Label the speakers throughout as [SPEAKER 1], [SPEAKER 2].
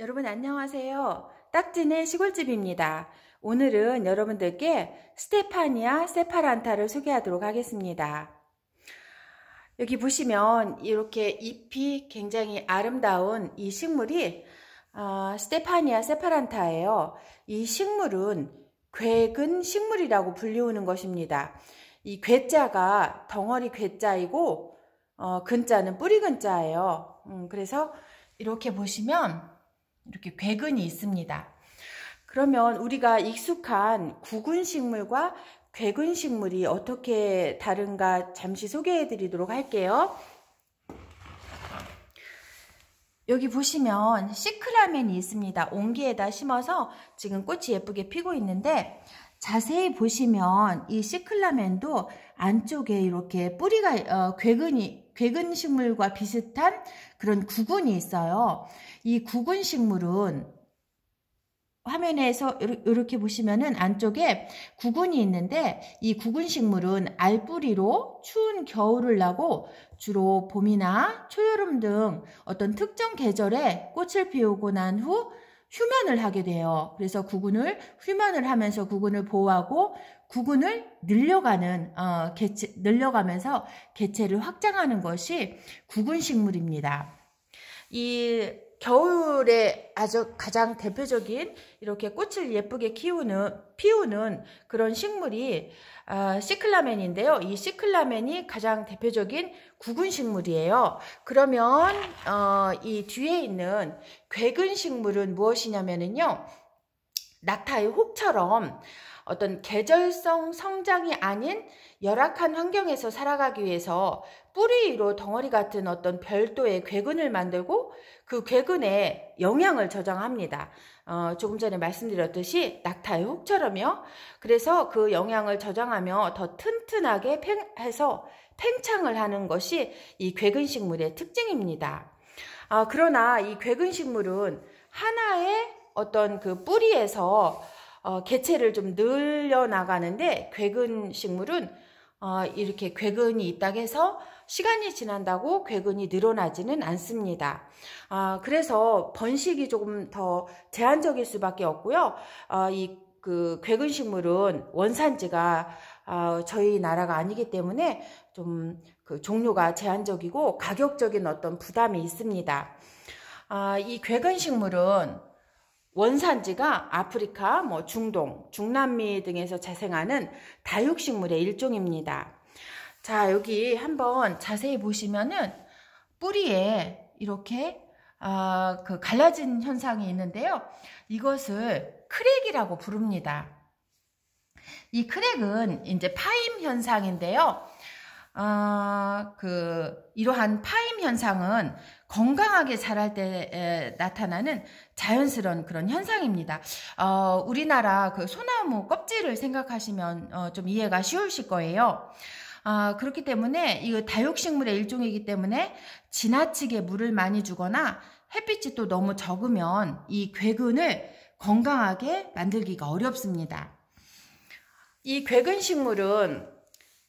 [SPEAKER 1] 여러분 안녕하세요. 딱지네 시골집입니다. 오늘은 여러분들께 스테파니아 세파란타를 소개하도록 하겠습니다. 여기 보시면 이렇게 잎이 굉장히 아름다운 이 식물이 어, 스테파니아 세파란타예요. 이 식물은 괴근 식물이라고 불리우는 것입니다. 이 괴자가 덩어리 괴자이고 어, 근자는 뿌리 근자예요. 음, 그래서 이렇게 보시면 이렇게 괴근이 있습니다. 그러면 우리가 익숙한 구근 식물과 괴근 식물이 어떻게 다른가 잠시 소개해 드리도록 할게요. 여기 보시면 시크라멘이 있습니다. 온기에다 심어서 지금 꽃이 예쁘게 피고 있는데 자세히 보시면 이 시클라멘도 안쪽에 이렇게 뿌리가 어, 괴근이 괴근 식물과 비슷한 그런 구근이 있어요. 이 구근 식물은 화면에서 이렇게 보시면은 안쪽에 구근이 있는데 이 구근 식물은 알뿌리로 추운 겨울을 나고 주로 봄이나 초여름 등 어떤 특정 계절에 꽃을 피우고 난후 휴면을 하게 돼요. 그래서 구근을 휴면을 하면서 구근을 보호하고 구근을 늘려가는 어, 개체, 늘려가면서 개체를 확장하는 것이 구근 식물입니다. 이 겨울에 아주 가장 대표적인 이렇게 꽃을 예쁘게 키우는 피우는 그런 식물이 아, 시클라멘인데요. 이 시클라멘이 가장 대표적인 구근 식물이에요. 그러면 어, 이 뒤에 있는 괴근 식물은 무엇이냐면요 낙타의 혹처럼 어떤 계절성 성장이 아닌 열악한 환경에서 살아가기 위해서 뿌리 위로 덩어리 같은 어떤 별도의 괴근을 만들고 그괴근에영향을 저장합니다. 어, 조금 전에 말씀드렸듯이 낙타의 혹처럼요. 그래서 그영향을 저장하며 더 튼튼하게 팽, 해서 팽창을 하는 것이 이괴근식물의 특징입니다. 아, 그러나 이괴근식물은 하나의 어떤 그 뿌리에서 어, 개체를 좀 늘려나가는데 괴근 식물은 어, 이렇게 괴근이 있다고 해서 시간이 지난다고 괴근이 늘어나지는 않습니다. 아, 그래서 번식이 조금 더 제한적일 수밖에 없고요. 아, 어, 이그 괴근 식물은 원산지가 아, 저희 나라가 아니기 때문에 좀그 종류가 제한적이고 가격적인 어떤 부담이 있습니다. 아, 이 괴근 식물은 원산지가 아프리카, 뭐 중동, 중남미 등에서 자생하는 다육식물의 일종입니다. 자, 여기 한번 자세히 보시면은 뿌리에 이렇게 아, 그 갈라진 현상이 있는데요. 이것을 크랙이라고 부릅니다. 이 크랙은 이제 파임 현상인데요. 어, 그 이러한 파임 현상은 건강하게 자랄 때 에, 나타나는 자연스러운 그런 현상입니다. 어, 우리나라 그 소나무 껍질을 생각하시면 어, 좀 이해가 쉬우실 거예요. 아, 그렇기 때문에 이거 다육식물의 일종이기 때문에 지나치게 물을 많이 주거나 햇빛이 또 너무 적으면 이 괴근을 건강하게 만들기가 어렵습니다. 이 괴근 식물은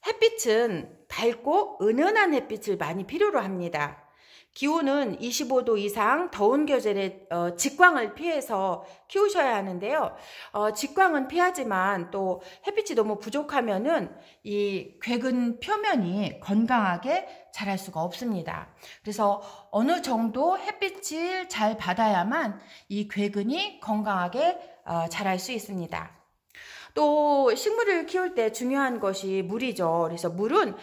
[SPEAKER 1] 햇빛은 밝고 은은한 햇빛을 많이 필요로 합니다. 기온은 25도 이상 더운 겨울에 어, 직광을 피해서 키우셔야 하는데요. 어, 직광은 피하지만 또 햇빛이 너무 부족하면은 이 괴근 표면이 건강하게 자랄 수가 없습니다. 그래서 어느 정도 햇빛을 잘 받아야만 이 괴근이 건강하게 어, 자랄 수 있습니다. 또 식물을 키울 때 중요한 것이 물이죠. 그래서 물은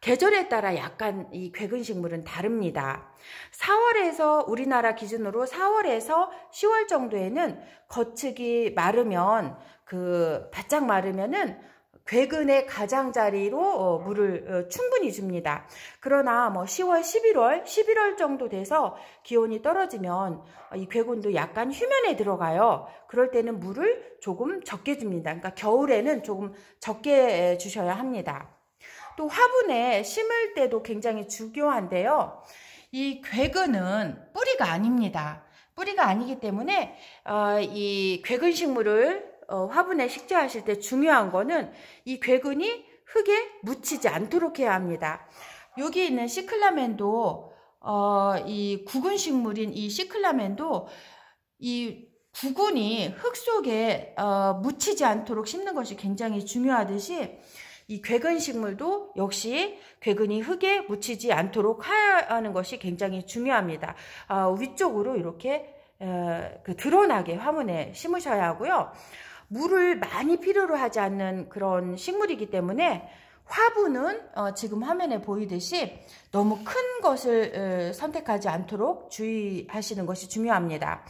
[SPEAKER 1] 계절에 따라 약간 이 괴근 식물은 다릅니다. 4월에서 우리나라 기준으로 4월에서 10월 정도에는 거측이 마르면 그 바짝 마르면은 궤근의 가장자리로 어, 물을 어, 충분히 줍니다. 그러나 뭐 10월, 11월, 11월 정도 돼서 기온이 떨어지면 이궤근도 약간 휴면에 들어가요. 그럴 때는 물을 조금 적게 줍니다. 그러니까 겨울에는 조금 적게 주셔야 합니다. 또 화분에 심을 때도 굉장히 중요한데요. 이 궤근은 뿌리가 아닙니다. 뿌리가 아니기 때문에 어, 이 궤근 식물을 어, 화분에 식재하실 때 중요한 거는 이 괴근이 흙에 묻히지 않도록 해야 합니다. 여기 있는 시클라멘도 어, 이 구근 식물인 이 시클라멘도 이 구근이 흙 속에 어, 묻히지 않도록 심는 것이 굉장히 중요하듯이 이 괴근 식물도 역시 괴근이 흙에 묻히지 않도록 하는 것이 굉장히 중요합니다. 어, 위쪽으로 이렇게 에, 어, 그 드러나게 화분에 심으셔야 하고요. 물을 많이 필요로 하지 않는 그런 식물이기 때문에 화분은 어, 지금 화면에 보이듯이 너무 큰 것을 어, 선택하지 않도록 주의하시는 것이 중요합니다.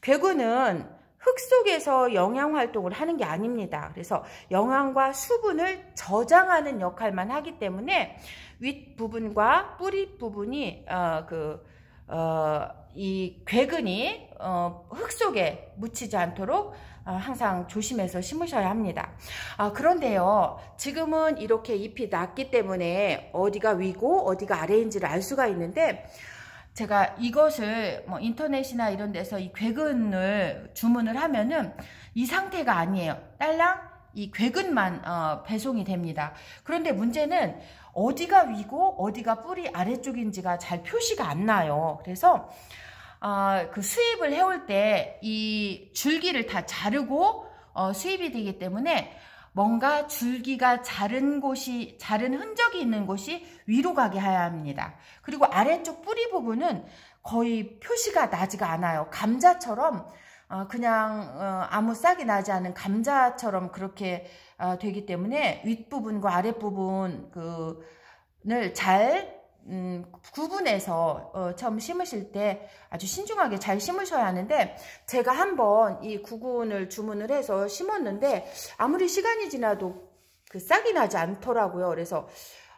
[SPEAKER 1] 괴구는 흙 속에서 영양 활동을 하는 게 아닙니다. 그래서 영양과 수분을 저장하는 역할만 하기 때문에 윗 부분과 뿌리 부분이 어, 그, 어, 이 괴근이 어, 흙 속에 묻히지 않도록 아, 항상 조심해서 심으셔야 합니다. 아, 그런데요. 지금은 이렇게 잎이 낮기 때문에 어디가 위고 어디가 아래인지를 알 수가 있는데 제가 이것을 뭐 인터넷이나 이런 데서 이 괴근을 주문을 하면은 이 상태가 아니에요. 딸랑 이 괴근만 어, 배송이 됩니다. 그런데 문제는 어디가 위고 어디가 뿌리 아래쪽인지가 잘 표시가 안 나요. 그래서 어, 그 수입을 해올 때 이 줄기를 다 자르고 어, 수입이 되기 때문에 뭔가 줄기가 자른 곳이 자른 흔적이 있는 곳이 위로 가게 해야 합니다. 그리고 아래쪽 뿌리 부분은 거의 표시가 나지가 않아요. 감자처럼 어, 그냥 어, 아무 싹이 나지 않은 감자처럼 그렇게 어, 되기 때문에 윗부분과 아랫부분을 그 잘 음, 구분해서 어, 처음 심으실 때 아주 신중하게 잘 심으셔야 하는데 제가 한번 이 구근을 주문을 해서 심었는데 아무리 시간이 지나도 그 싹이 나지 않더라고요. 그래서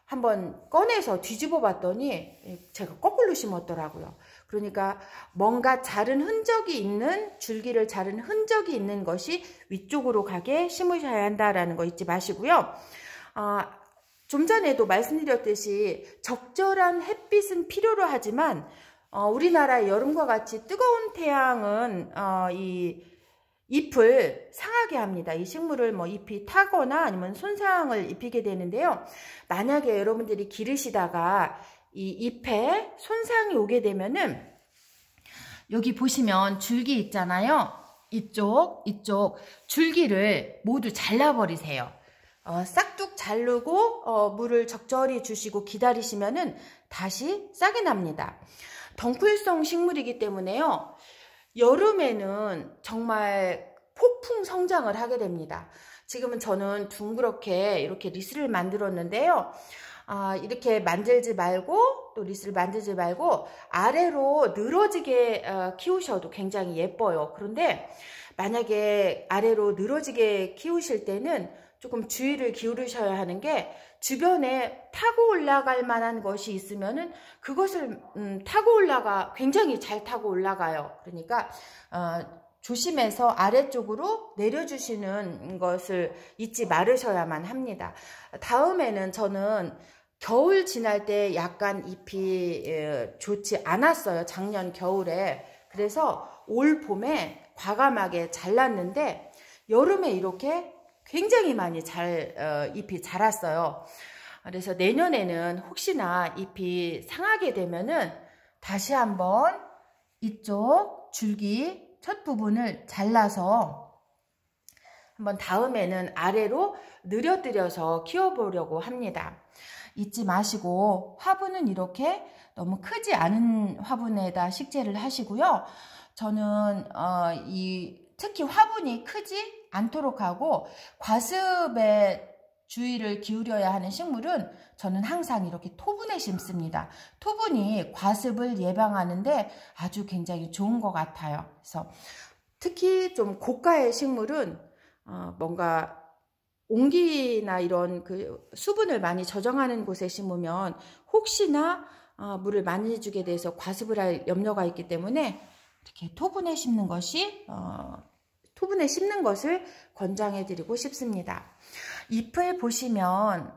[SPEAKER 1] 한번 꺼내서 뒤집어 봤더니 제가 거꾸로 심었더라고요. 그러니까 뭔가 자른 흔적이 있는 줄기를 자른 흔적이 있는 것이 위쪽으로 가게 심으셔야 한다라는 거 잊지 마시고요. 아, 좀 전에도 말씀드렸듯이 적절한 햇빛은 필요로 하지만 어, 우리나라 여름과 같이 뜨거운 태양은 어, 이 잎을 상하게 합니다. 이 식물을 뭐 잎이 타거나 아니면 손상을 입히게 되는데요. 만약에 여러분들이 기르시다가 이 잎에 손상이 오게 되면은 여기 보시면 줄기 있잖아요. 이쪽, 이쪽 줄기를 모두 잘라버리세요. 어, 싹둑 자르고 어, 물을 적절히 주시고 기다리시면은 다시 싹이 납니다. 덩쿨성 식물이기 때문에요. 여름에는 정말 폭풍 성장을 하게 됩니다. 지금은 저는 둥그렇게 이렇게 리스를 만들었는데요. 아, 이렇게 만들지 말고 또 리스를 만들지 말고 아래로 늘어지게 어, 키우셔도 굉장히 예뻐요. 그런데 만약에 아래로 늘어지게 키우실 때는 조금 주의를 기울이셔야 하는 게 주변에 타고 올라갈 만한 것이 있으면은 그것을 음, 타고 올라가 굉장히 잘 타고 올라가요. 그러니까 어, 조심해서 아래쪽으로 내려주시는 것을 잊지 말으셔야만 합니다. 다음에는 저는 겨울 지날 때 약간 잎이 좋지 않았어요. 작년 겨울에. 그래서 올 봄에 과감하게 잘랐는데 여름에 이렇게 굉장히 많이 잘 어, 잎이 자랐어요. 그래서 내년에는 혹시나 잎이 상하게 되면은 다시 한번 이쪽 줄기 첫 부분을 잘라서 한번 다음에는 아래로 늘여뜨려서 키워보려고 합니다. 잊지 마시고 화분은 이렇게 너무 크지 않은 화분에다 식재를 하시고요. 저는 어, 이 특히 화분이 크지 않도록 하고 과습에 주의를 기울여야 하는 식물은 저는 항상 이렇게 토분에 심습니다. 토분이 과습을 예방하는데 아주 굉장히 좋은 것 같아요. 그래서 특히 좀 고가의 식물은 어, 뭔가 온기나 이런 그 수분을 많이 저장하는 곳에 심으면 혹시나 어, 물을 많이 주게 돼서 과습을 할 염려가 있기 때문에 이렇게 토분에 심는 것이 어, 토분에 심는 것을 권장해드리고 싶습니다. 잎을 보시면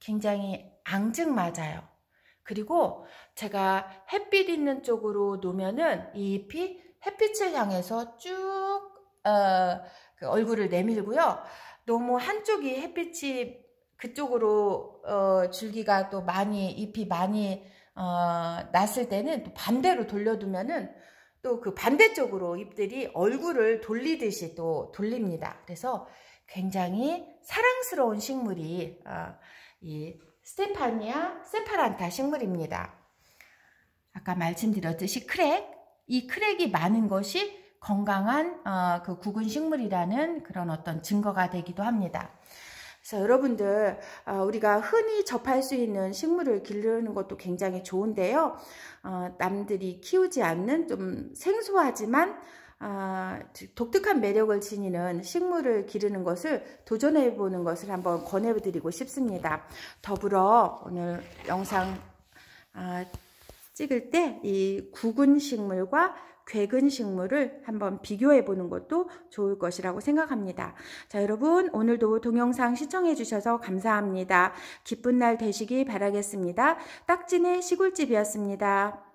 [SPEAKER 1] 굉장히 앙증맞아요. 그리고 제가 햇빛 있는 쪽으로 놓으면은 이 잎이 햇빛을 향해서 쭉 어, 그 얼굴을 내밀고요. 너무 한쪽이 햇빛이 그쪽으로 어, 줄기가 또 많이 잎이 많이 어, 났을 때는 또 반대로 돌려두면은 또그 반대쪽으로 잎들이 얼굴을 돌리듯이 또 돌립니다. 그래서 굉장히 사랑스러운 식물이 어, 이 스테파니아 세파란타 식물입니다. 아까 말씀드렸듯이 크랙, 이 크랙이 많은 것이 건강한 어, 그 구근 식물이라는 그런 어떤 증거가 되기도 합니다. 그래서 여러분들 어, 우리가 흔히 접할 수 있는 식물을 기르는 것도 굉장히 좋은데요. 어, 남들이 키우지 않는 좀 생소하지만 어, 독특한 매력을 지니는 식물을 기르는 것을 도전해보는 것을 한번 권해드리고 싶습니다. 더불어 오늘 영상 찍을 때 이 구근 식물과 괴근 식물을 한번 비교해 보는 것도 좋을 것이라고 생각합니다. 자, 여러분 오늘도 동영상 시청해 주셔서 감사합니다. 기쁜 날 되시기 바라겠습니다. 딱지네 시골집이었습니다.